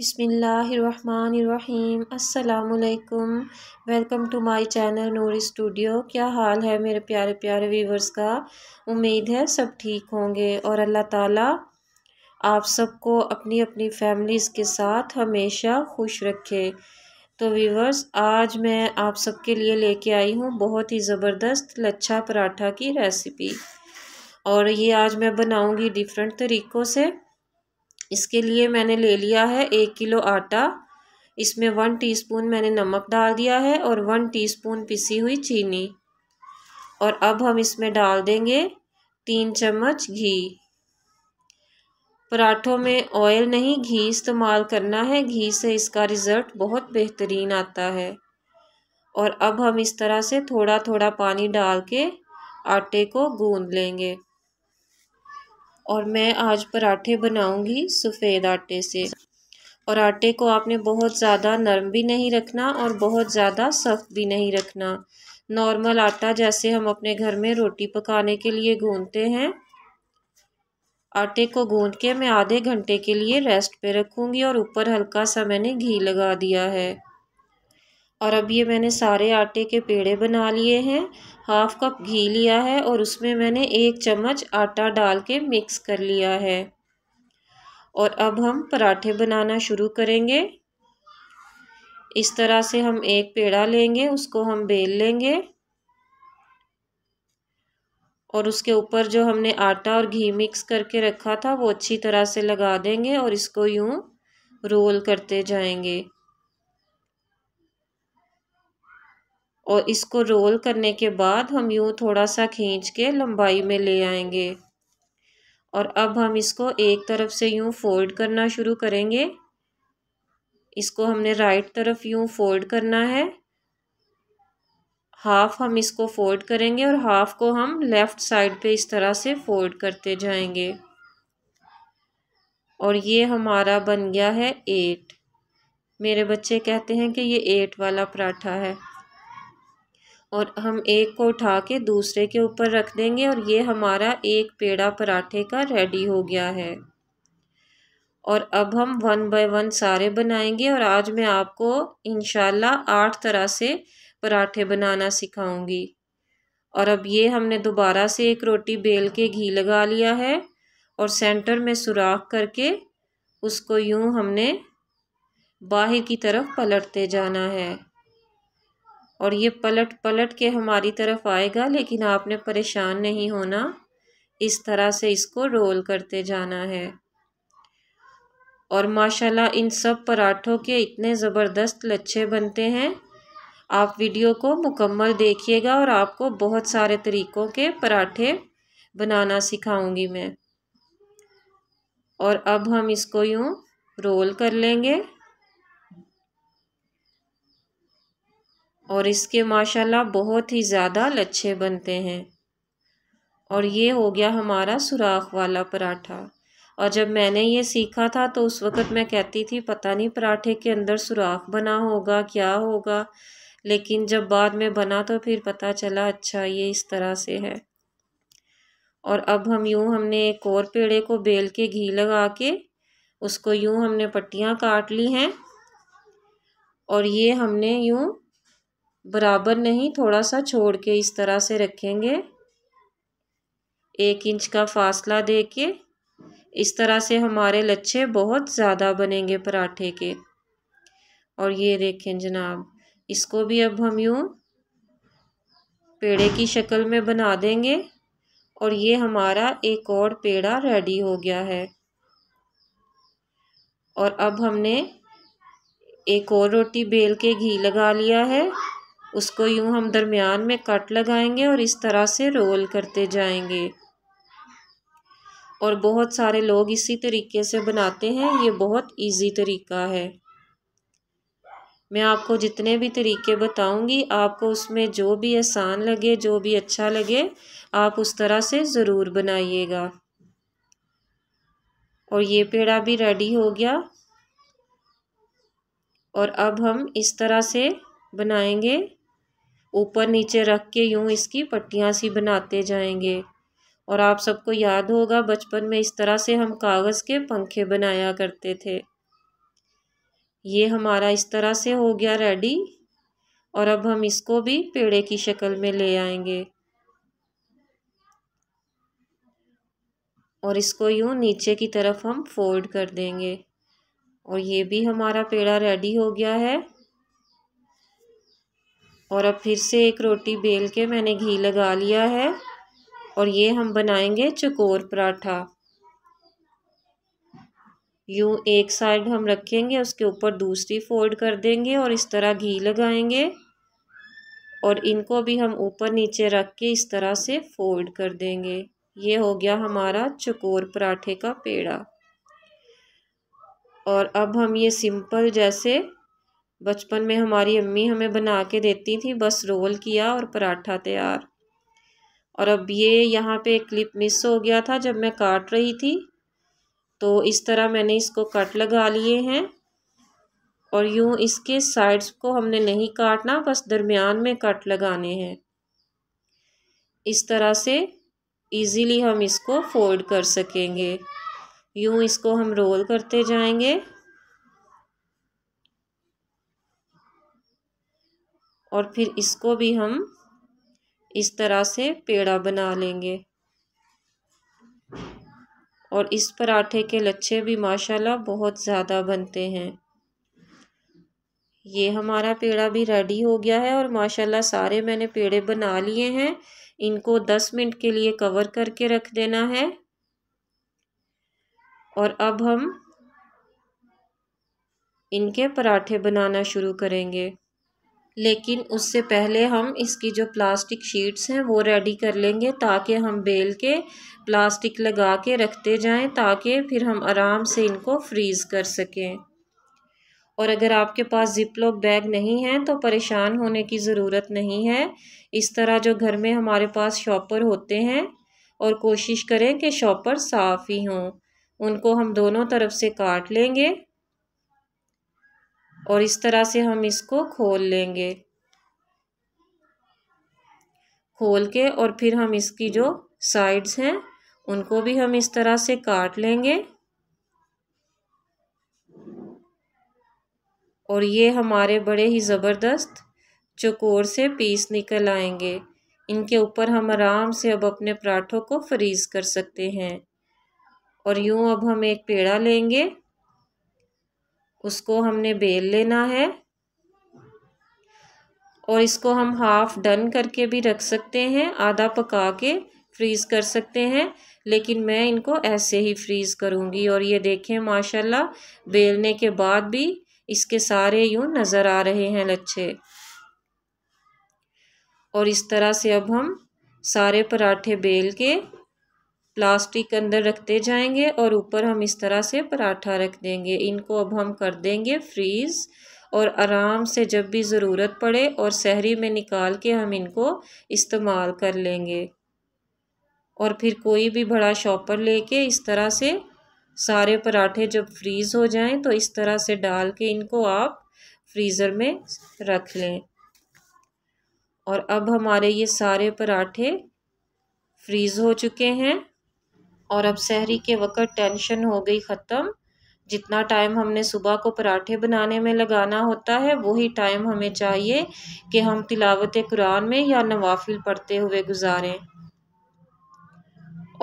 बिसमीम् अल्लाम welcome to my channel Noori studio क्या हाल है मेरे प्यारे प्यारे व्यूवर्स का उम्मीद है सब ठीक होंगे और अल्लाह ताला आप सबको अपनी अपनी फैमिलीज़ के साथ हमेशा खुश रखे तो व्यूवर्स आज मैं आप सबके लिए लेके आई हूँ बहुत ही ज़बरदस्त लच्छा पराठा की रेसिपी और ये आज मैं बनाऊँगी डिफरेंट तरीक़ों से इसके लिए मैंने ले लिया है एक किलो आटा इसमें वन टीस्पून मैंने नमक डाल दिया है और वन टीस्पून पिसी हुई चीनी और अब हम इसमें डाल देंगे तीन चम्मच घी पराठों में ऑयल नहीं घी इस्तेमाल करना है घी से इसका रिज़ल्ट बहुत बेहतरीन आता है और अब हम इस तरह से थोड़ा थोड़ा पानी डाल के आटे को गूंद लेंगे और मैं आज पराठे बनाऊंगी सफ़ेद आटे से और आटे को आपने बहुत ज़्यादा नरम भी नहीं रखना और बहुत ज़्यादा सख्त भी नहीं रखना नॉर्मल आटा जैसे हम अपने घर में रोटी पकाने के लिए गूंदते हैं आटे को गूंद के मैं आधे घंटे के लिए रेस्ट पे रखूँगी और ऊपर हल्का सा मैंने घी लगा दिया है और अब ये मैंने सारे आटे के पेड़े बना लिए हैं हाफ कप घी लिया है और उसमें मैंने एक चम्मच आटा डाल के मिक्स कर लिया है और अब हम पराठे बनाना शुरू करेंगे इस तरह से हम एक पेड़ा लेंगे उसको हम बेल लेंगे और उसके ऊपर जो हमने आटा और घी मिक्स करके रखा था वो अच्छी तरह से लगा देंगे और इसको यूँ रोल करते जाएंगे और इसको रोल करने के बाद हम यूँ थोड़ा सा खींच के लंबाई में ले आएंगे और अब हम इसको एक तरफ से यूँ फोल्ड करना शुरू करेंगे इसको हमने राइट तरफ यूँ फोल्ड करना है हाफ़ हम इसको फोल्ड करेंगे और हाफ़ को हम लेफ़्ट साइड पे इस तरह से फोल्ड करते जाएंगे और ये हमारा बन गया है एट मेरे बच्चे कहते हैं कि ये एट वाला पराठा है और हम एक को उठा के दूसरे के ऊपर रख देंगे और ये हमारा एक पेड़ा पराठे का रेडी हो गया है और अब हम वन बाय वन सारे बनाएंगे और आज मैं आपको इन आठ तरह से पराठे बनाना सिखाऊंगी और अब ये हमने दोबारा से एक रोटी बेल के घी लगा लिया है और सेंटर में सुराख करके उसको यूं हमने बाहर की तरफ पलटते जाना है और ये पलट पलट के हमारी तरफ आएगा लेकिन आपने परेशान नहीं होना इस तरह से इसको रोल करते जाना है और माशाल्लाह इन सब पराठों के इतने ज़बरदस्त लच्छे बनते हैं आप वीडियो को मुकम्मल देखिएगा और आपको बहुत सारे तरीक़ों के पराठे बनाना सिखाऊंगी मैं और अब हम इसको यूँ रोल कर लेंगे और इसके माशाल्लाह बहुत ही ज़्यादा लच्छे बनते हैं और ये हो गया हमारा सुराख वाला पराठा और जब मैंने ये सीखा था तो उस वक़्त मैं कहती थी पता नहीं पराठे के अंदर सुराख बना होगा क्या होगा लेकिन जब बाद में बना तो फिर पता चला अच्छा ये इस तरह से है और अब हम यूँ हमने एक और पेड़े को बेल के घी लगा के उसको यूँ हमने पट्टियाँ काट ली हैं और ये हमने यूँ बराबर नहीं थोड़ा सा छोड़ के इस तरह से रखेंगे एक इंच का फासला दे के इस तरह से हमारे लच्छे बहुत ज़्यादा बनेंगे पराठे के और ये देखें जनाब इसको भी अब हम यूँ पेड़े की शक्ल में बना देंगे और ये हमारा एक और पेड़ा रेडी हो गया है और अब हमने एक और रोटी बेल के घी लगा लिया है उसको यूं हम दरमियान में कट लगाएंगे और इस तरह से रोल करते जाएंगे और बहुत सारे लोग इसी तरीके से बनाते हैं ये बहुत इजी तरीका है मैं आपको जितने भी तरीके बताऊंगी आपको उसमें जो भी आसान लगे जो भी अच्छा लगे आप उस तरह से ज़रूर बनाइएगा और ये पेड़ा भी रेडी हो गया और अब हम इस तरह से बनाएंगे ऊपर नीचे रख के यूँ इसकी पट्टियाँ सी बनाते जाएंगे और आप सबको याद होगा बचपन में इस तरह से हम कागज़ के पंखे बनाया करते थे ये हमारा इस तरह से हो गया रेडी और अब हम इसको भी पेड़े की शक्ल में ले आएंगे और इसको यूँ नीचे की तरफ हम फोल्ड कर देंगे और ये भी हमारा पेड़ा रेडी हो गया है और अब फिर से एक रोटी बेल के मैंने घी लगा लिया है और ये हम बनाएंगे चकोर पराठा यूँ एक साइड हम रखेंगे उसके ऊपर दूसरी फोल्ड कर देंगे और इस तरह घी लगाएंगे और इनको भी हम ऊपर नीचे रख के इस तरह से फोल्ड कर देंगे ये हो गया हमारा चकोर पराठे का पेड़ा और अब हम ये सिंपल जैसे बचपन में हमारी अम्मी हमें बना के देती थी बस रोल किया और पराठा तैयार और अब ये यहाँ पे क्लिप मिस हो गया था जब मैं काट रही थी तो इस तरह मैंने इसको कट लगा लिए हैं और यूँ इसके साइड्स को हमने नहीं काटना बस दरमियान में कट लगाने हैं इस तरह से इजीली हम इसको फोल्ड कर सकेंगे यूँ इसको हम रोल करते जाएंगे और फिर इसको भी हम इस तरह से पेड़ा बना लेंगे और इस पराठे के लच्छे भी माशाल्लाह बहुत ज़्यादा बनते हैं ये हमारा पेड़ा भी रेडी हो गया है और माशाल्लाह सारे मैंने पेड़े बना लिए हैं इनको दस मिनट के लिए कवर करके रख देना है और अब हम इनके पराठे बनाना शुरू करेंगे लेकिन उससे पहले हम इसकी जो प्लास्टिक शीट्स हैं वो रेडी कर लेंगे ताकि हम बेल के प्लास्टिक लगा के रखते जाएं ताकि फिर हम आराम से इनको फ्रीज़ कर सकें और अगर आपके पास जिपलॉक बैग नहीं है तो परेशान होने की ज़रूरत नहीं है इस तरह जो घर में हमारे पास शॉपर होते हैं और कोशिश करें कि शॉपर साफ़ ही हों उनको हम दोनों तरफ से काट लेंगे और इस तरह से हम इसको खोल लेंगे खोल के और फिर हम इसकी जो साइड्स हैं उनको भी हम इस तरह से काट लेंगे और ये हमारे बड़े ही ज़बरदस्त चकोर से पीस निकल आएंगे इनके ऊपर हम आराम से अब अपने पराठों को फ्रीज़ कर सकते हैं और यूं अब हम एक पेड़ा लेंगे उसको हमने बेल लेना है और इसको हम हाफ डन करके भी रख सकते हैं आधा पका के फ्रीज़ कर सकते हैं लेकिन मैं इनको ऐसे ही फ्रीज़ करूँगी और ये देखें माशाल्लाह बेलने के बाद भी इसके सारे यूँ नज़र आ रहे हैं लच्छे और इस तरह से अब हम सारे पराठे बेल के प्लास्टिक अंदर रखते जाएंगे और ऊपर हम इस तरह से पराठा रख देंगे इनको अब हम कर देंगे फ्रीज़ और आराम से जब भी ज़रूरत पड़े और शहरी में निकाल के हम इनको इस्तेमाल कर लेंगे और फिर कोई भी बड़ा शॉपर लेके इस तरह से सारे पराठे जब फ्रीज़ हो जाएं तो इस तरह से डाल के इनको आप फ्रीज़र में रख लें और अब हमारे ये सारे पराठे फ्रीज़ हो चुके हैं और अब शहरी के वक़्त टेंशन हो गई ख़त्म जितना टाइम हमने सुबह को पराठे बनाने में लगाना होता है वही टाइम हमें चाहिए कि हम तिलावत कुरान में या नवाफिल पढ़ते हुए गुजारें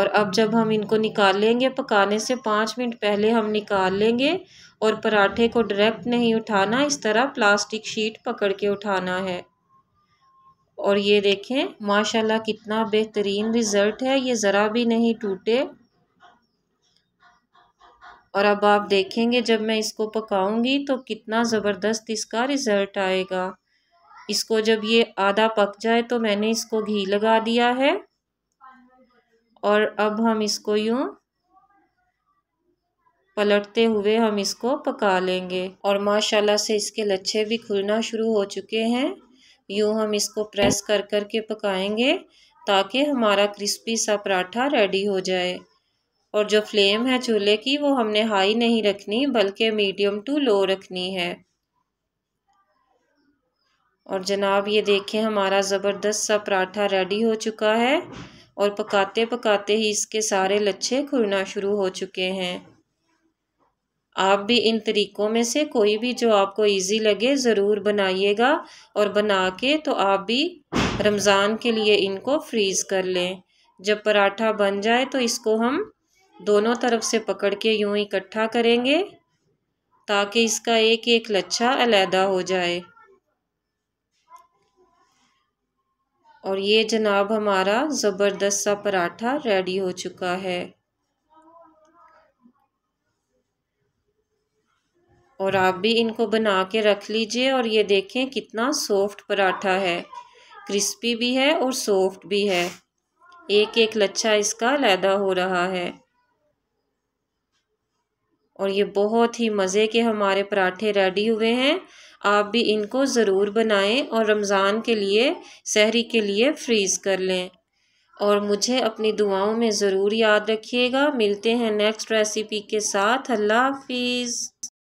और अब जब हम इनको निकाल लेंगे पकाने से पाँच मिनट पहले हम निकाल लेंगे और पराठे को डायरेक्ट नहीं उठाना इस तरह प्लास्टिक शीट पकड़ के उठाना है और ये देखें माशाल्लाह कितना बेहतरीन रिज़ल्ट है ये ज़रा भी नहीं टूटे और अब आप देखेंगे जब मैं इसको पकाऊंगी तो कितना ज़बरदस्त इसका रिज़ल्ट आएगा इसको जब ये आधा पक जाए तो मैंने इसको घी लगा दिया है और अब हम इसको यूँ पलटते हुए हम इसको पका लेंगे और माशाल्लाह से इसके लच्छे भी खुलना शुरू हो चुके हैं यूँ हम इसको प्रेस कर कर के पकाएंगे ताकि हमारा क्रिस्पी सा पराठा रेडी हो जाए और जो फ्लेम है चूल्हे की वो हमने हाई नहीं रखनी बल्कि मीडियम टू लो रखनी है और जनाब ये देखें हमारा ज़बरदस्त सा पराठा रेडी हो चुका है और पकाते पकाते ही इसके सारे लच्छे खुलना शुरू हो चुके हैं आप भी इन तरीक़ों में से कोई भी जो आपको इजी लगे ज़रूर बनाइएगा और बना के तो आप भी रमज़ान के लिए इनको फ्रीज़ कर लें जब पराठा बन जाए तो इसको हम दोनों तरफ से पकड़ के यूँ इकट्ठा करेंगे ताकि इसका एक एक लच्छा अलहदा हो जाए और ये जनाब हमारा ज़बरदस्त सा पराठा रेडी हो चुका है और आप भी इनको बना के रख लीजिए और ये देखें कितना सॉफ्ट पराठा है क्रिस्पी भी है और सॉफ्ट भी है एक एक लच्छा इसका लैदा हो रहा है और ये बहुत ही मज़े के हमारे पराठे रेडी हुए हैं आप भी इनको ज़रूर बनाएं और रमज़ान के लिए सहरी के लिए फ्रीज़ कर लें और मुझे अपनी दुआओं में ज़रूर याद रखिएगा मिलते हैं नेक्स्ट रेसिपी के साथ अल्लाह हाफिज़